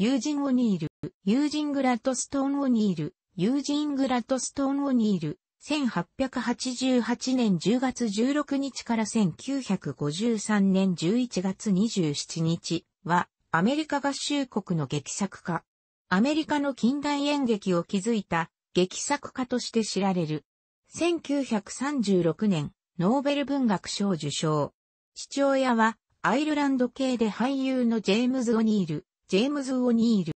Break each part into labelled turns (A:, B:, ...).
A: ユージン・オニール、ユージン・グラッドストーン・オニール、ユージン・グラッドストーン・オニール、1888年10月16日から1953年11月27日は、アメリカ合衆国の劇作家。アメリカの近代演劇を築いた劇作家として知られる。1936年、ノーベル文学賞受賞。父親はアイルランド系で俳優のジェームズ・オニール、ジェームズ・オニール。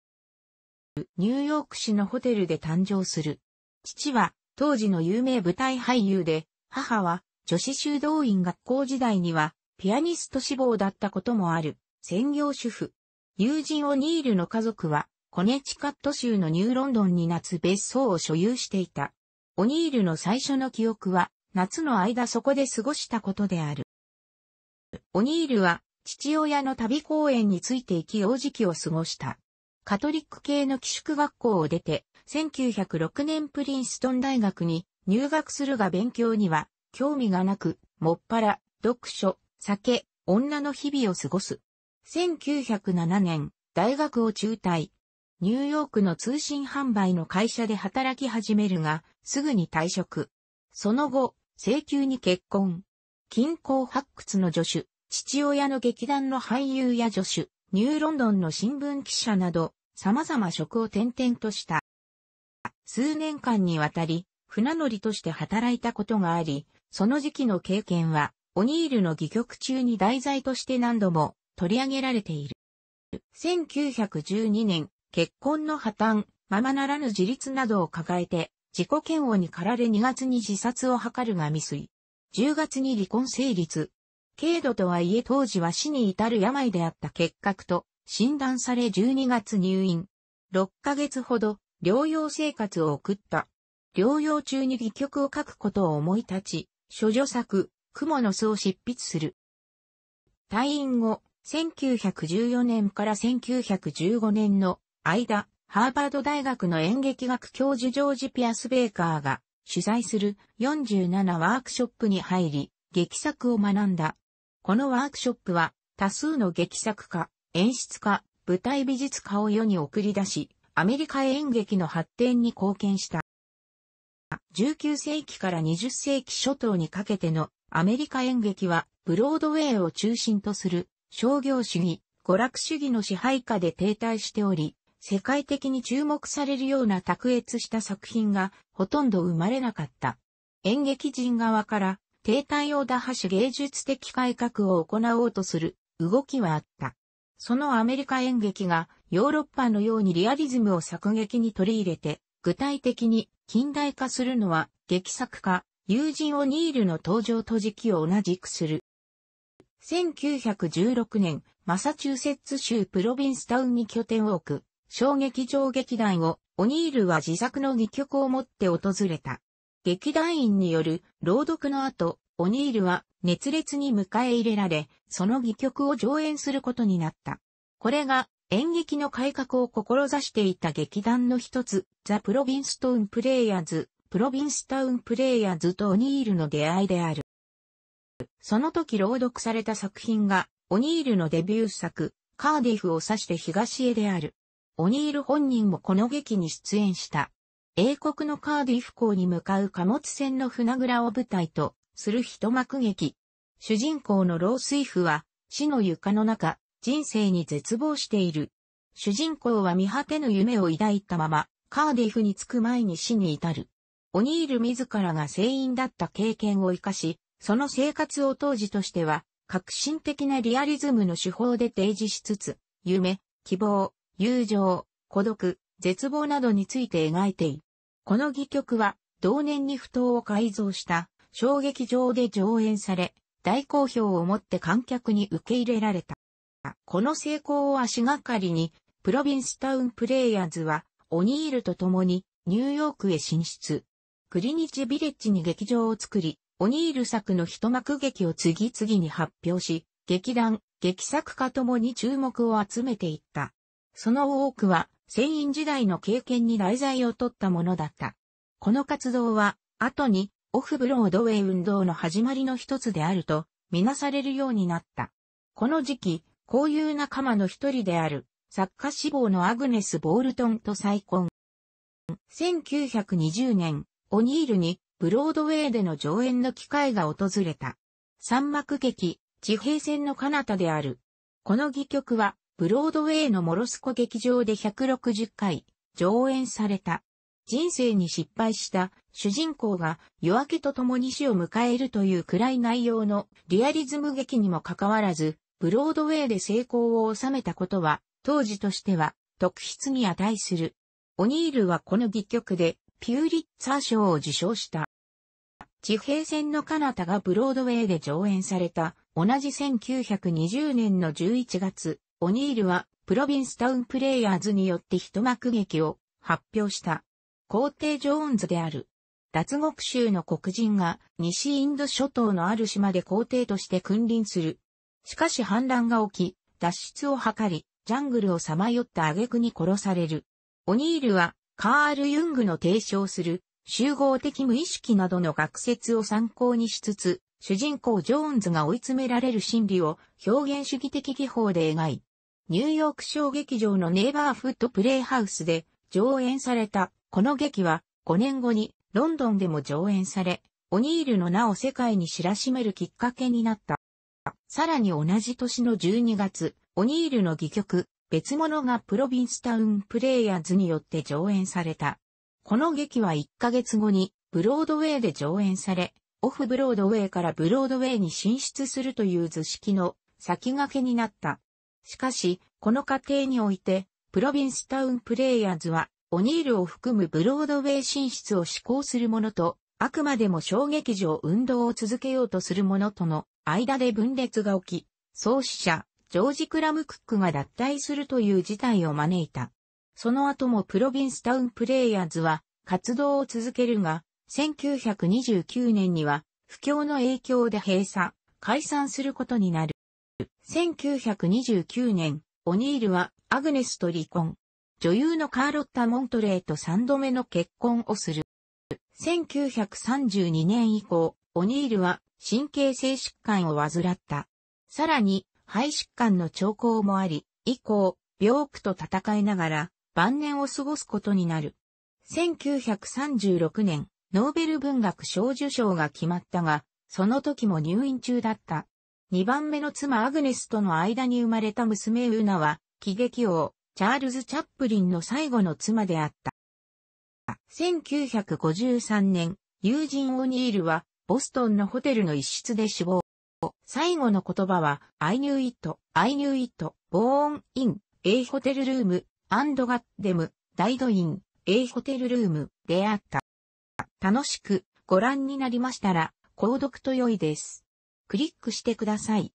A: ニューヨーク市のホテルで誕生する。父は当時の有名舞台俳優で、母は女子修道院学校時代にはピアニスト志望だったこともある専業主婦。友人オニールの家族はコネチカット州のニューロンドンに夏別荘を所有していた。オニールの最初の記憶は夏の間そこで過ごしたことである。オニールは父親の旅公演について行き幼児期を過ごした。カトリック系の寄宿学校を出て、1906年プリンストン大学に入学するが勉強には興味がなく、もっぱら、読書、酒、女の日々を過ごす。1907年、大学を中退。ニューヨークの通信販売の会社で働き始めるが、すぐに退職。その後、請求に結婚。金鉱発掘の助手、父親の劇団の俳優や助手、ニューロンドンの新聞記者など、様々職を転々とした。数年間にわたり、船乗りとして働いたことがあり、その時期の経験は、オニールの戯曲中に題材として何度も取り上げられている。1912年、結婚の破綻、ままならぬ自立などを抱えて、自己嫌悪に駆られ2月に自殺を図るが未遂。10月に離婚成立、軽度とはいえ当時は死に至る病であった結核と診断され12月入院。6ヶ月ほど療養生活を送った。療養中に戯曲を書くことを思い立ち、処女作、雲の巣を執筆する。退院後、1914年から1915年の間、ハーバード大学の演劇学教授ジョージ・ピアス・ベーカーが主催する47ワークショップに入り、劇作を学んだ。このワークショップは多数の劇作家、演出家、舞台美術家を世に送り出し、アメリカ演劇の発展に貢献した。19世紀から20世紀初頭にかけてのアメリカ演劇はブロードウェイを中心とする商業主義、娯楽主義の支配下で停滞しており、世界的に注目されるような卓越した作品がほとんど生まれなかった。演劇人側から停滞を打破し芸術的改革を行おうとする動きはあった。そのアメリカ演劇がヨーロッパのようにリアリズムを作劇に取り入れて具体的に近代化するのは劇作家、友人オニールの登場と時期を同じくする。1916年、マサチューセッツ州プロビンスタウンに拠点を置く、小劇場劇団をオニールは自作の戯曲を持って訪れた。劇団員による朗読の後、オニールは熱烈に迎え入れられ、その戯曲を上演することになった。これが演劇の改革を志していた劇団の一つ、ザ・プロビンストウン・プレイヤーズ、プロビンスタウン・プレイヤーズとオニールの出会いである。その時朗読された作品が、オニールのデビュー作、カーディフを指して東へである。オニール本人もこの劇に出演した。英国のカーディフ港に向かう貨物船の船倉を舞台とする一幕劇。主人公の老水夫は死の床の中、人生に絶望している。主人公は見果てぬ夢を抱いたまま、カーディフに着く前に死に至る。オニール自らが船員だった経験を活かし、その生活を当時としては、革新的なリアリズムの手法で提示しつつ、夢、希望、友情、孤独、絶望などについて描いている。この戯曲は、同年に不当を改造した、小劇場で上演され、大好評をもって観客に受け入れられた。この成功を足がかりに、プロビンスタウンプレイヤーズは、オニールと共にニューヨークへ進出。クリニチビレッジに劇場を作り、オニール作の一幕劇を次々に発表し、劇団、劇作家ともに注目を集めていった。その多くは、船員時代の経験に題材を取ったものだった。この活動は、後に、オフブロードウェイ運動の始まりの一つであると、みなされるようになった。この時期、交友仲間の一人である、作家志望のアグネス・ボールトンと再婚。1920年、オニールに、ブロードウェイでの上演の機会が訪れた。三幕劇、地平線の彼方である。この戯曲は、ブロードウェイのモロスコ劇場で160回上演された。人生に失敗した主人公が夜明けと共に死を迎えるという暗い内容のリアリズム劇にもかかわらず、ブロードウェイで成功を収めたことは、当時としては特筆に値する。オニールはこの劇曲でピューリッツァー賞を受賞した。地平線の彼方がブロードウェイで上演された同じ1920年の11月、オニールはプロビンスタウンプレイヤーズによって一幕劇を発表した。皇帝ジョーンズである。脱獄州の黒人が西インド諸島のある島で皇帝として君臨する。しかし反乱が起き、脱出を図り、ジャングルをさまよった挙句に殺される。オニールはカール・ユングの提唱する集合的無意識などの学説を参考にしつつ、主人公ジョーンズが追い詰められる心理を表現主義的技法で描い、ニューヨーク小劇場のネイバーフットプレイハウスで上演されたこの劇は5年後にロンドンでも上演され、オニールの名を世界に知らしめるきっかけになった。さらに同じ年の12月、オニールの戯曲、別物がプロビンスタウンプレイヤーズによって上演された。この劇は1ヶ月後にブロードウェイで上演され、オフブロードウェイからブロードウェイに進出するという図式の先駆けになった。しかし、この過程において、プロビンスタウンプレイヤーズは、オニールを含むブロードウェイ進出を志向するものと、あくまでも小劇場運動を続けようとするものとの間で分裂が起き、創始者、ジョージ・クラム・クックが脱退するという事態を招いた。その後もプロビンスタウンプレイヤーズは活動を続けるが、1929年には不況の影響で閉鎖、解散することになる。1929年、オニールはアグネスと離婚。女優のカーロッタ・モントレーと3度目の結婚をする。1932年以降、オニールは神経性疾患を患った。さらに、肺疾患の兆候もあり、以降、病苦と戦いながら、晩年を過ごすことになる。1936年、ノーベル文学賞受賞が決まったが、その時も入院中だった。2番目の妻アグネスとの間に生まれた娘ウーナは、喜劇王、チャールズ・チャップリンの最後の妻であった。1953年、友人オニールは、ボストンのホテルの一室で死亡。最後の言葉は、I knew it, I knew it, born in, a hotel room, and got them, died in, a hotel room であった。楽しくご覧になりましたら、購読と良いです。クリックしてください。